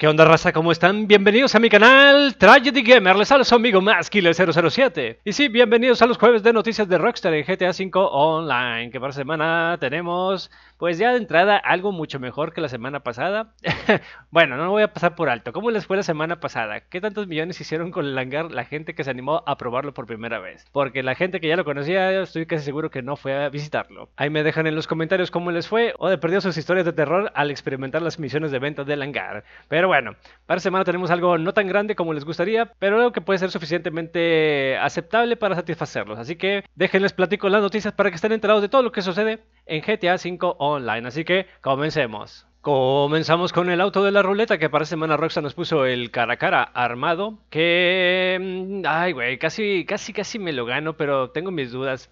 ¿Qué onda raza? ¿Cómo están? Bienvenidos a mi canal Tragedy Gamer, les habla su amigo Maskiller007 Y sí, bienvenidos a los jueves de noticias de Rockstar en GTA V Online Que para semana tenemos pues ya de entrada, algo mucho mejor que la semana pasada. bueno, no voy a pasar por alto. ¿Cómo les fue la semana pasada? ¿Qué tantos millones hicieron con el hangar la gente que se animó a probarlo por primera vez? Porque la gente que ya lo conocía, estoy casi seguro que no fue a visitarlo. Ahí me dejan en los comentarios cómo les fue o de perdió sus historias de terror al experimentar las misiones de venta del hangar. Pero bueno, para semana tenemos algo no tan grande como les gustaría, pero algo que puede ser suficientemente aceptable para satisfacerlos. Así que déjenles platico las noticias para que estén enterados de todo lo que sucede en GTA 5 o online. Así que comencemos. Comenzamos con el auto de la ruleta que para semana Roxa nos puso el cara a cara armado. Que. Mm, ay, güey, casi, casi, casi me lo gano, pero tengo mis dudas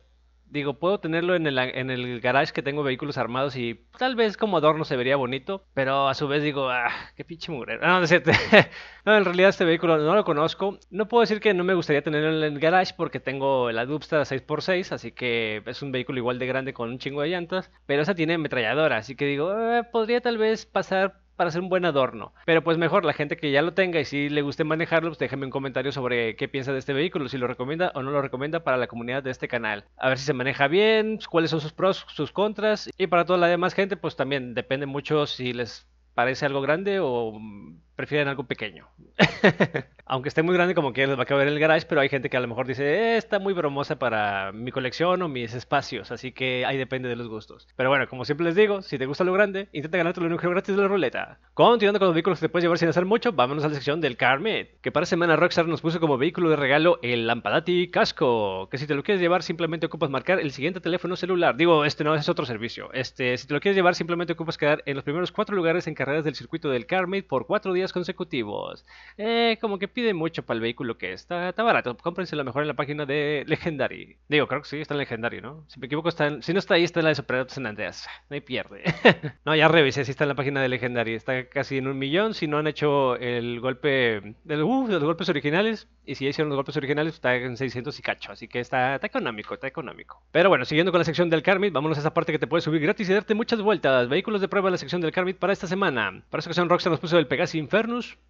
digo, puedo tenerlo en el, en el garage que tengo vehículos armados y tal vez como adorno se vería bonito, pero a su vez digo, ah, qué pinche mugrero. No, en realidad este vehículo no lo conozco. No puedo decir que no me gustaría tenerlo en el garage porque tengo la Dubstar 6x6, así que es un vehículo igual de grande con un chingo de llantas, pero esa tiene ametralladora, así que digo, eh, podría tal vez pasar para hacer un buen adorno. Pero pues mejor la gente que ya lo tenga y si le guste manejarlo, pues déjenme un comentario sobre qué piensa de este vehículo, si lo recomienda o no lo recomienda para la comunidad de este canal. A ver si se maneja bien, pues, cuáles son sus pros, sus contras y para toda la demás gente, pues también depende mucho si les parece algo grande o prefieren algo pequeño. Aunque esté muy grande, como que les va a caber en el garage, pero hay gente que a lo mejor dice, eh, está muy bromosa para mi colección o mis espacios, así que ahí depende de los gustos. Pero bueno, como siempre les digo, si te gusta lo grande, intenta ganarte lo único gratis de la ruleta. Continuando con los vehículos que te puedes llevar sin hacer mucho, vámonos a la sección del Carmet, que para semana Rockstar nos puso como vehículo de regalo el Lampadati Casco, que si te lo quieres llevar simplemente ocupas marcar el siguiente teléfono celular. Digo, este no, es otro servicio. Este, si te lo quieres llevar simplemente ocupas quedar en los primeros cuatro lugares en carreras del circuito del Carmet por cuatro días consecutivos. Eh, como que pide mucho para el vehículo que está, está barato. lo mejor en la página de Legendary. Digo, creo que sí, está en Legendary, ¿no? Si me equivoco, está en... si no está ahí, está en la de Super San Andreas. No hay pierde. no, ya revisé, sí está en la página de Legendary. Está casi en un millón. Si no han hecho el golpe, del uh, los golpes originales, y si hicieron los golpes originales, está en 600 y cacho. Así que está, económico, está económico. Pero bueno, siguiendo con la sección del Carmit, vámonos a esa parte que te puede subir gratis y darte muchas vueltas. Vehículos de prueba en la sección del Carmit para esta semana. Para eso ocasión, se nos puso el pegaso Inferno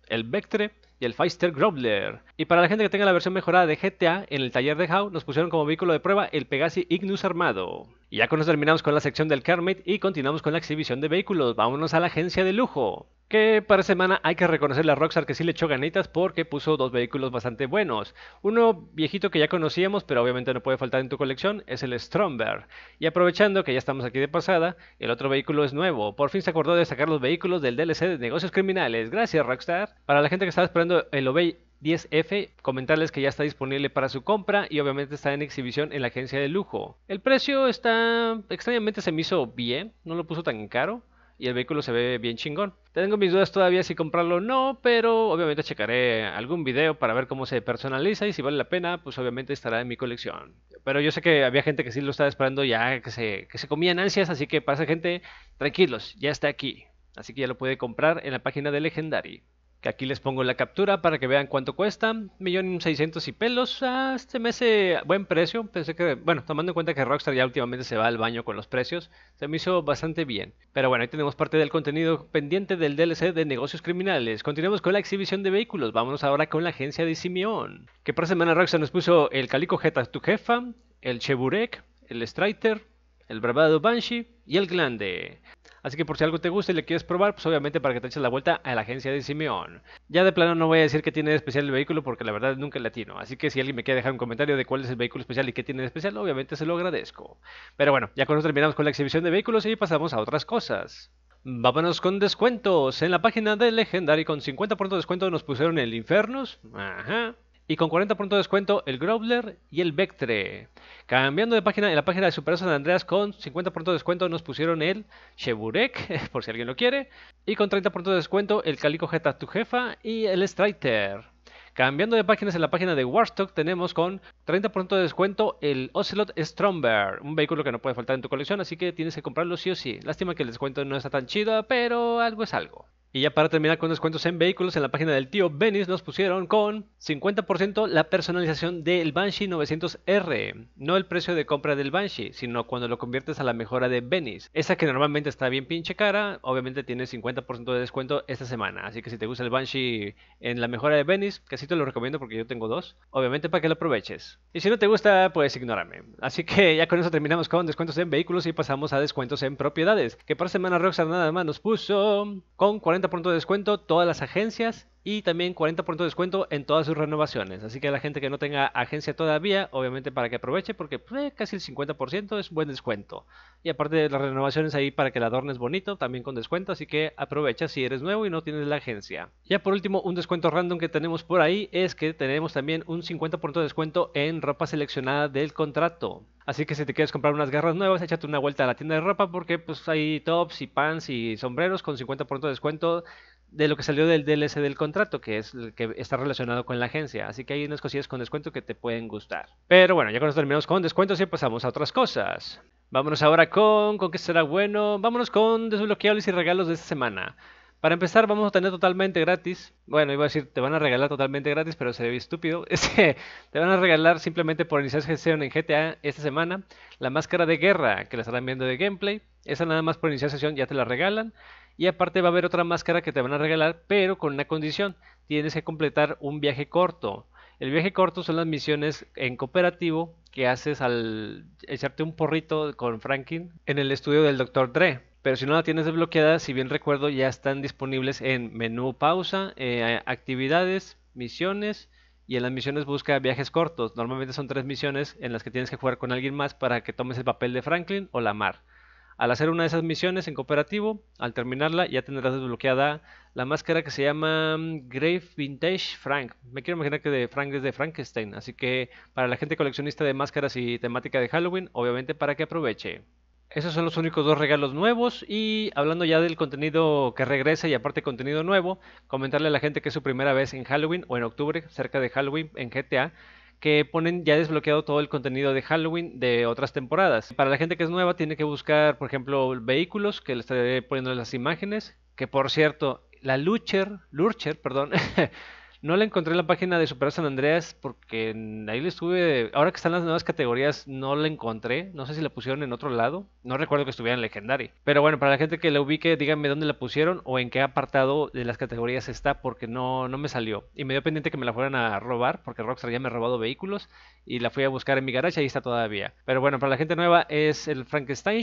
el Vectre y el Feister Grobler. Y para la gente que tenga la versión mejorada de GTA, en el taller de How nos pusieron como vehículo de prueba el Pegasi Ignus armado. Y ya con eso terminamos con la sección del Carmate y continuamos con la exhibición de vehículos. Vámonos a la agencia de lujo que para semana hay que reconocer a Rockstar que sí le echó ganitas porque puso dos vehículos bastante buenos. Uno viejito que ya conocíamos, pero obviamente no puede faltar en tu colección, es el Stromberg. Y aprovechando que ya estamos aquí de pasada, el otro vehículo es nuevo. Por fin se acordó de sacar los vehículos del DLC de negocios criminales. Gracias, Rockstar. Para la gente que estaba esperando el Obey 10F, comentarles que ya está disponible para su compra y obviamente está en exhibición en la agencia de lujo. El precio está extrañamente se me hizo bien, no lo puso tan caro, y el vehículo se ve bien chingón. Tengo mis dudas todavía si comprarlo o no, pero obviamente checaré algún video para ver cómo se personaliza y si vale la pena, pues obviamente estará en mi colección. Pero yo sé que había gente que sí lo estaba esperando ya, que se, comían ansias, así que pasa gente, tranquilos, ya está aquí. Así que ya lo puede comprar en la página de Legendary que aquí les pongo la captura para que vean cuánto cuesta, millón seiscientos y pelos, ah, este me hace buen precio, pensé que, bueno, tomando en cuenta que Rockstar ya últimamente se va al baño con los precios, se me hizo bastante bien. Pero bueno, ahí tenemos parte del contenido pendiente del DLC de negocios criminales. Continuamos con la exhibición de vehículos, vámonos ahora con la agencia de Simeón, que por semana Rockstar nos puso el Calico Jetta tu jefa, el Cheburek, el Strider, el Bravado Banshee y el Glande. Así que por si algo te gusta y le quieres probar, pues obviamente para que te eches la vuelta a la agencia de Simeón. Ya de plano no voy a decir que tiene especial el vehículo porque la verdad nunca le atino. Así que si alguien me quiere dejar un comentario de cuál es el vehículo especial y qué tiene de especial, obviamente se lo agradezco. Pero bueno, ya con eso terminamos con la exhibición de vehículos y pasamos a otras cosas. Vámonos con descuentos. En la página de Legendary con 50% de descuento nos pusieron el Infernos. Ajá. Y con 40% de descuento, el Growler y el Vectre. Cambiando de página, en la página de Super de Andreas con 50% de descuento nos pusieron el Cheburek, por si alguien lo quiere. Y con 30% de descuento, el Calico Geta Tu Jefa y el Strider. Cambiando de páginas, en la página de Warstock tenemos con 30% de descuento el Ocelot Stromberg, un vehículo que no puede faltar en tu colección, así que tienes que comprarlo sí o sí. Lástima que el descuento no está tan chido, pero algo es algo. Y ya para terminar con descuentos en vehículos, en la página del tío Benis nos pusieron con 50% la personalización del Banshee 900R. No el precio de compra del Banshee, sino cuando lo conviertes a la mejora de Benis. Esa que normalmente está bien pinche cara, obviamente tiene 50% de descuento esta semana. Así que si te gusta el Banshee en la mejora de Benis, casi te lo recomiendo porque yo tengo dos. Obviamente para que lo aproveches. Y si no te gusta, pues ignórame. Así que ya con eso terminamos con descuentos en vehículos y pasamos a descuentos en propiedades. Que para semana nada más nos puso con 40 pronto descuento todas las agencias y también 40% de descuento en todas sus renovaciones. Así que la gente que no tenga agencia todavía, obviamente para que aproveche, porque pues, eh, casi el 50% es buen descuento. Y aparte de las renovaciones ahí para que la es bonito, también con descuento, así que aprovecha si eres nuevo y no tienes la agencia. Ya por último, un descuento random que tenemos por ahí es que tenemos también un 50% de descuento en ropa seleccionada del contrato. Así que si te quieres comprar unas garras nuevas, échate una vuelta a la tienda de ropa porque pues hay tops y pants y sombreros con 50% de descuento de lo que salió del DLC del contrato, que es el que está relacionado con la agencia. Así que hay unas cosillas con descuento que te pueden gustar. Pero bueno, ya cuando terminamos con descuentos y pasamos a otras cosas. Vámonos ahora con, ¿con qué será bueno? Vámonos con desbloqueables y regalos de esta semana. Para empezar, vamos a tener totalmente gratis. Bueno, iba a decir, te van a regalar totalmente gratis, pero se ve estúpido. te van a regalar simplemente por iniciar sesión en GTA esta semana. La máscara de guerra, que la estarán viendo de gameplay. Esa nada más por iniciar sesión ya te la regalan. Y aparte va a haber otra máscara que te van a regalar, pero con una condición. Tienes que completar un viaje corto. El viaje corto son las misiones en cooperativo que haces al echarte un porrito con Franklin en el estudio del Dr. Dre. Pero si no la tienes desbloqueada, si bien recuerdo, ya están disponibles en menú pausa, eh, actividades, misiones y en las misiones busca viajes cortos. Normalmente son tres misiones en las que tienes que jugar con alguien más para que tomes el papel de Franklin o la mar. Al hacer una de esas misiones en cooperativo, al terminarla ya tendrás desbloqueada la máscara que se llama mm, Grave Vintage Frank. Me quiero imaginar que de Frank es de Frankenstein, así que para la gente coleccionista de máscaras y temática de Halloween, obviamente para que aproveche. Esos son los únicos dos regalos nuevos y hablando ya del contenido que regresa y aparte contenido nuevo, comentarle a la gente que es su primera vez en Halloween o en octubre cerca de Halloween en GTA, que ponen ya desbloqueado todo el contenido de Halloween de otras temporadas. Para la gente que es nueva tiene que buscar, por ejemplo, vehículos, que le estaré poniendo las imágenes, que por cierto, la Lucher, Lurcher, perdón, No la encontré en la página de Super San Andreas porque ahí le estuve. Ahora que están las nuevas categorías, no la encontré. No sé si la pusieron en otro lado. No recuerdo que estuviera en Legendary. Pero bueno, para la gente que la ubique, díganme dónde la pusieron o en qué apartado de las categorías está porque no, no me salió. Y me dio pendiente que me la fueran a robar porque Rockstar ya me ha robado vehículos y la fui a buscar en mi garage y ahí está todavía. Pero bueno, para la gente nueva es el Frankenstein,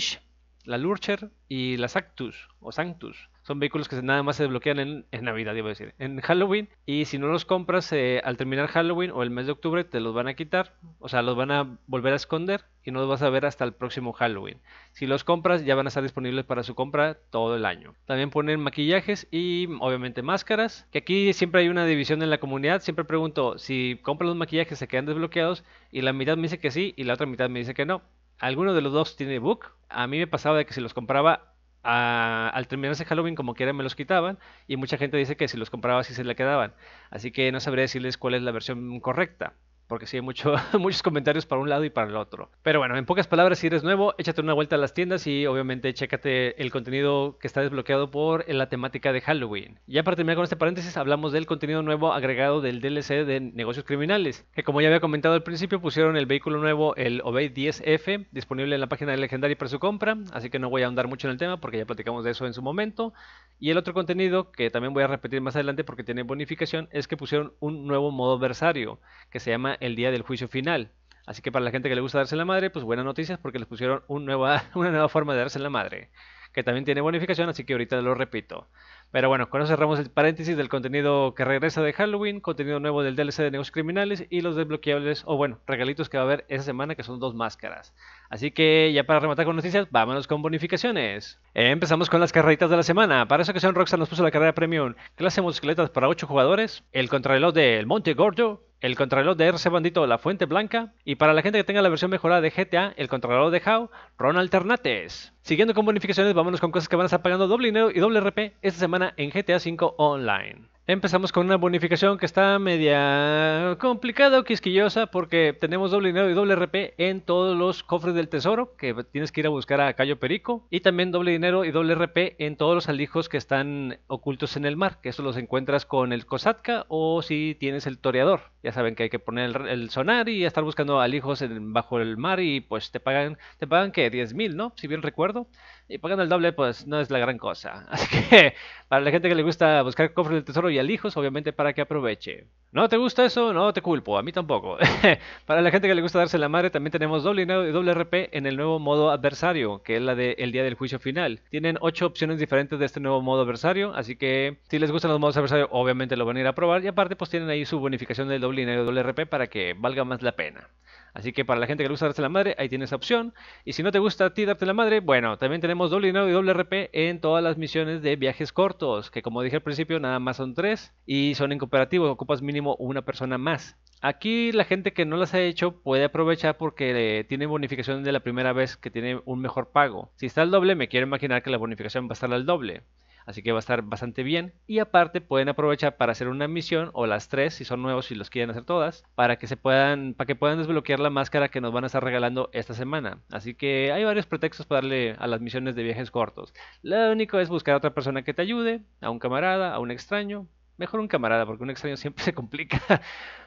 la Lurcher y la Actus o Sanctus. Son vehículos que nada más se desbloquean en, Navidad, debo decir, en Halloween. Y si no los compras eh, al terminar Halloween o el mes de octubre, te los van a quitar. O sea, los van a volver a esconder y no los vas a ver hasta el próximo Halloween. Si los compras, ya van a estar disponibles para su compra todo el año. También ponen maquillajes y obviamente máscaras. Que aquí siempre hay una división en la comunidad. Siempre pregunto si compran los maquillajes, se quedan desbloqueados. Y la mitad me dice que sí y la otra mitad me dice que no. Alguno de los dos tiene book. A mí me pasaba de que si los compraba al al terminarse Halloween como quieran, me los quitaban y mucha gente dice que si los compraba sí se le quedaban. Así que no sabría decirles cuál es la versión correcta porque sí hay muchos comentarios para un lado y para el otro. Pero bueno, en pocas palabras, si eres nuevo, échate una vuelta a las tiendas y obviamente chécate el contenido que está desbloqueado por la temática de Halloween. Ya para terminar con este paréntesis, hablamos del contenido nuevo agregado del DLC de negocios criminales, que como ya había comentado al principio, pusieron el vehículo nuevo, el Obey 10F, disponible en la página de Legendary para su compra, así que no voy a ahondar mucho en el tema porque ya platicamos de eso en su momento. Y el otro contenido, que también voy a repetir más adelante porque tiene bonificación, es que pusieron un nuevo modo adversario, que se llama el día del juicio final. Así que para la gente que le gusta darse la madre, pues buenas noticias porque les pusieron una nueva forma de darse la madre, que también tiene bonificación, así que ahorita lo repito. Pero bueno, con eso cerramos el paréntesis del contenido que regresa de Halloween, contenido nuevo del DLC de negocios criminales y los desbloqueables, o bueno, regalitos que va a haber esa semana que son dos máscaras. Así que ya para rematar con noticias, vámonos con bonificaciones. Empezamos con las carreritas de la semana. Para que ocasión Rockstar nos puso la carrera premium, clase motocicletas para 8 jugadores, el contrarreloj del Monte Gordo, el contrarreloj de RC Bandito La Fuente Blanca y para la gente que tenga la versión mejorada de GTA, el controlador de How, Ron Alternates. Siguiendo con bonificaciones, vámonos con cosas que van a estar pagando doble dinero y doble RP esta semana en GTA 5 Online. Empezamos con una bonificación que está media complicada o quisquillosa porque tenemos doble dinero y doble RP en todos los cofres del tesoro que tienes que ir a buscar a Cayo Perico y también doble dinero y doble RP en todos los alijos que están ocultos en el mar, que eso los encuentras con el Kosatka o si tienes el toreador. Ya saben que hay que poner el, sonar y estar buscando alijos bajo el mar y pues te pagan, te pagan que 10 mil, ¿no? Si bien recuerdo. Y pagando el doble, pues no es la gran cosa. Así que para la gente que le gusta buscar cofres del tesoro y alijos, obviamente para que aproveche. ¿No te gusta eso? No te culpo, a mí tampoco. para la gente que le gusta darse la madre, también tenemos doble, y doble RP en el nuevo modo adversario, que es la del día del juicio final. Tienen 8 opciones diferentes de este nuevo modo adversario, así que si les gustan los modos adversarios, obviamente lo van a ir a probar. Y aparte, pues tienen ahí su bonificación del doble y doble RP para que valga más la pena. Así que para la gente que le gusta darse la madre, ahí tienes opción. Y si no te gusta a ti darte la madre, bueno, también tenemos doble dinero y doble RP en todas las misiones de viajes cortos, que como dije al principio, nada más son tres y son en cooperativo, ocupas mínimo una persona más. Aquí la gente que no las ha hecho puede aprovechar porque tiene bonificación de la primera vez que tiene un mejor pago. Si está al doble, me quiero imaginar que la bonificación va a estar al doble. Así que va a estar bastante bien. Y aparte pueden aprovechar para hacer una misión o las tres, si son nuevos y los quieren hacer todas, para que se puedan, para que puedan desbloquear la máscara que nos van a estar regalando esta semana. Así que hay varios pretextos para darle a las misiones de viajes cortos. Lo único es buscar a otra persona que te ayude, a un camarada, a un extraño, mejor un camarada, porque un extraño siempre se complica.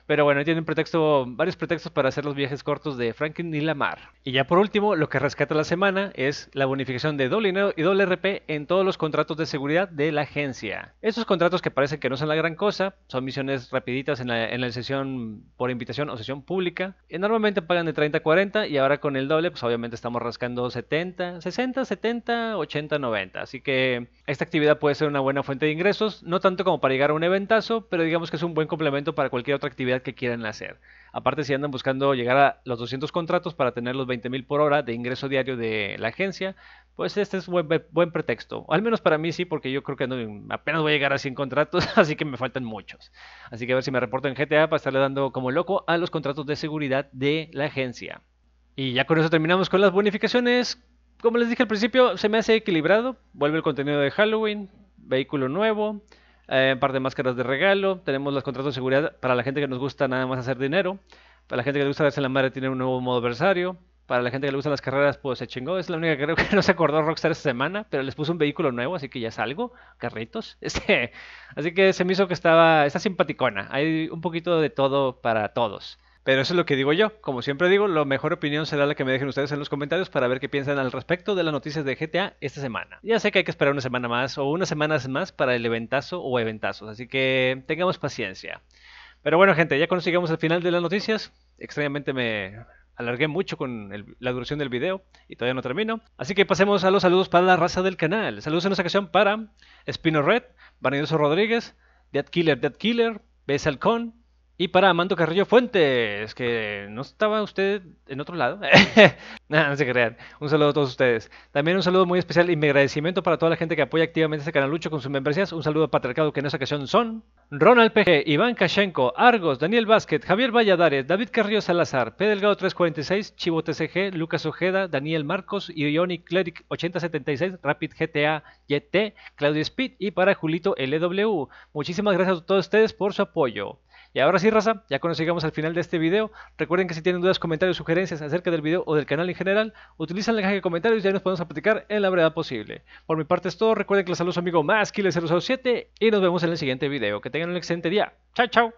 Pero bueno, tienen pretexto, varios pretextos para hacer los viajes cortos de Franklin y Lamar. Y ya por último, lo que rescata la semana es la bonificación de doble dinero y doble RP en todos los contratos de seguridad de la agencia. Estos contratos que parece que no son la gran cosa, son misiones rapiditas en la, en sesión por invitación o sesión pública. normalmente pagan de 30 a 40 y ahora con el doble, pues obviamente estamos rascando 70, 60, 70, 80, 90. Así que esta actividad puede ser una buena fuente de ingresos, no tanto como para llegar a un eventazo, pero digamos que es un buen complemento para cualquier otra actividad que quieran hacer. Aparte, si andan buscando llegar a los 200 contratos para tener los 20 mil por hora de ingreso diario de la agencia, pues este es un buen, pretexto. al menos para mí sí, porque yo creo que no, apenas voy a llegar a 100 contratos, así que me faltan muchos. Así que a ver si me reporto en GTA para estarle dando como loco a los contratos de seguridad de la agencia. Y ya con eso terminamos con las bonificaciones. Como les dije al principio, se me hace equilibrado. Vuelve el contenido de Halloween, vehículo nuevo. Eh, un par de máscaras de regalo, tenemos los contratos de seguridad para la gente que nos gusta nada más hacer dinero, para la gente que le gusta verse la madre tiene un nuevo modo adversario, para la gente que le gustan las carreras, pues se chingó. Es la única que creo que no se acordó Rockstar esta semana, pero les puso un vehículo nuevo, así que ya salgo algo. Carritos. Este, así que se me hizo que estaba, está simpaticona. Hay un poquito de todo para todos. Pero eso es lo que digo yo. Como siempre digo, la mejor opinión será la que me dejen ustedes en los comentarios para ver qué piensan al respecto de las noticias de GTA esta semana. Ya sé que hay que esperar una semana más o unas semanas más para el eventazo o eventazos, así que tengamos paciencia. Pero bueno, gente, ya sigamos el final de las noticias. Extrañamente me alargué mucho con la duración del video y todavía no termino. Así que pasemos a los saludos para la raza del canal. Saludos en esta ocasión para Spino Red, Vanidoso Rodríguez, Dead Killer, Dead Killer, Besalcón, y para Amando Carrillo Fuentes, que no estaba usted en otro lado. nada no se crean. Un saludo a todos ustedes. También un saludo muy especial y mi agradecimiento para toda la gente que apoya activamente este canal Lucho con sus membresías. Un saludo a Patriarcado, que en esta ocasión son Ronald PG, Iván Kashenko, Argos, Daniel Vázquez, Javier Valladares, David Carrillo Salazar, P. Delgado 346, Chivo TCG, Lucas Ojeda, Daniel Marcos, Ioni Cleric 8076, Rapid GTA YT, Claudio Speed y para Julito LW. Muchísimas gracias a todos ustedes por su apoyo. Y ahora sí, raza, ya cuando llegamos al final de este video, recuerden que si tienen dudas, comentarios, sugerencias acerca del video o del canal en general, utilizan el caja de comentarios y ya nos podemos platicar en la brevedad posible. Por mi parte es todo, recuerden que les saludo su amigo másquiles 007 y nos vemos en el siguiente video. Que tengan un excelente día. Chao, chao.